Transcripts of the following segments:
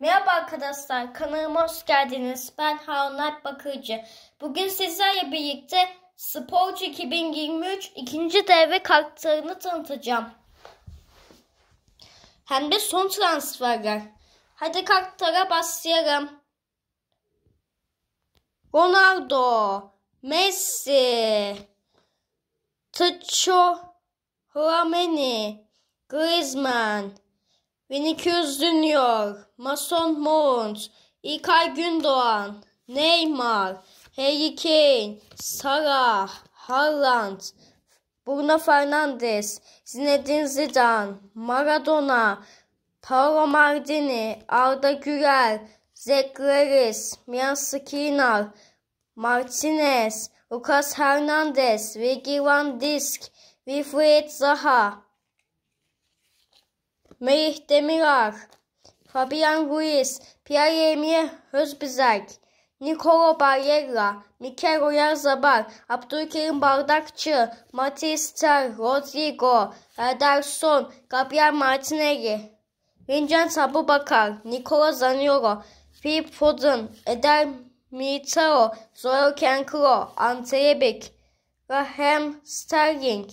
Merhaba arkadaşlar, kanalıma hoş geldiniz. Ben Harun Alp Bakırcı. Bugün sizlerle birlikte Sporcu 2023 ikinci devre kartlarını tanıtacağım. Hem de son transferler. Hadi kartlara başlayalım. Ronaldo, Messi, Tcho, Rameni, Griezmann, Vinicius Junior, Mason Mount, İlkay Gündoğan, Neymar, Harry Kane, Salah, Haaland, Bruno Fernandes, Zinedine Zidane, Maradona, Paolo Maldini, Arda Güler, Zekleris, Mian Skriniar, Martinez, Lucas Hernandez, Virgil van Dijk, Wilfried Zaha, Melih Demirar, Fabian Ruiz, Pierre-Emile Özbizek, Nikolo Barrera, Mikel Oyarzabal, Abdülkerim Bardakçı, Matister, Rodrigo, Ederson, Gabriel Martinelli, Vincent Abubakar, Nicola Zaniolo, Phil Foden, Eder Militao, Zoran Kenkro, Ante Rebic, Raheem Sterling,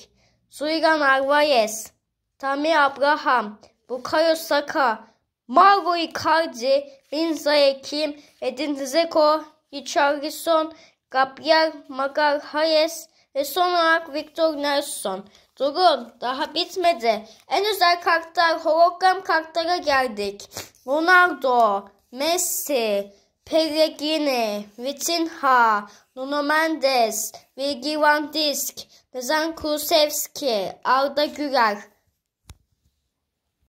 Suigan Alvarez, Tammy Abraham, Bukayo Saka, Margo Icardi, Minza Ekim, Edin Dzeko, Richarlison, Gabriel Magar Hayes ve son olarak Victor Nelson. Durun daha bitmedi. En özel kartlar hologram kartlara geldik. Ronaldo, Messi, Pellegrini, Vitinha, Nuno Mendes, Virgil van Dijk, Rezan Kulusevski, Arda Güler,